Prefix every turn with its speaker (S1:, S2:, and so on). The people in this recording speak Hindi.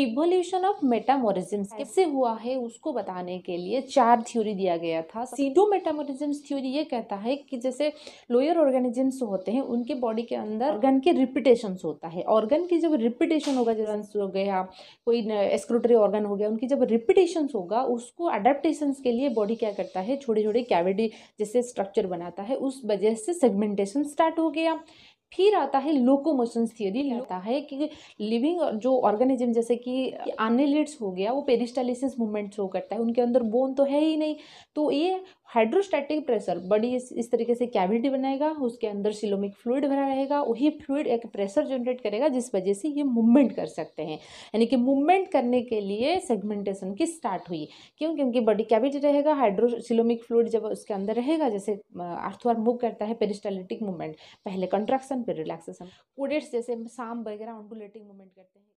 S1: इवोल्यूशन ऑफ मेटामोरिज्म्स कैसे हुआ है उसको बताने के लिए चार थ्योरी दिया गया था सीडो मेटामोरिज्म्स थ्योरी ये कहता है कि जैसे लोअर ऑर्गेनिजम्स होते हैं उनके बॉडी के अंदर ऑर्गन के रिपीटेशंस होता है ऑर्गन की जब रिपीटेशन होगा जब हो गया कोई एक्सक्रोटरी ऑर्गन हो गया उनकी जब रिपीटेशन होगा उसको अडेप्टेशन के लिए बॉडी क्या करता है छोटे छोटे कैविटी जैसे स्ट्रक्चर बनाता है उस वजह से सेगमेंटेशन स्टार्ट हो गया फिर आता है लोकोमोशन थियरी लगता है कि लिविंग जो ऑर्गेनिज्म जैसे कि आनेलिड्स हो गया वो पेरिस्टालिस मूवमेंट शो करता है उनके अंदर बोन तो है ही नहीं तो ये हाइड्रोस्टैटिक प्रेशर बॉडी इस, इस तरीके से कैविटी बनाएगा उसके अंदर सिलोमिक फ्लूड भरा रहेगा वही फ्लूड एक प्रेशर जनरेट करेगा जिस वजह से ये मूवमेंट कर सकते हैं यानी कि मूवमेंट करने के लिए सेगमेंटेशन की स्टार्ट हुई क्यों क्योंकि बॉडी कैविटी रहेगा हाइड्रोसिलोमिक फ्लूड जब उसके अंदर रहेगा जैसे आर्थवार मूव करता है पेरिस्टालिटिक मूवमेंट पहले कंट्रैक्शन फिर रिलैक्सेशन कोडेट्स जैसे शाम वगैरह ऑन्डुलेटिंग मूवमेंट करते हैं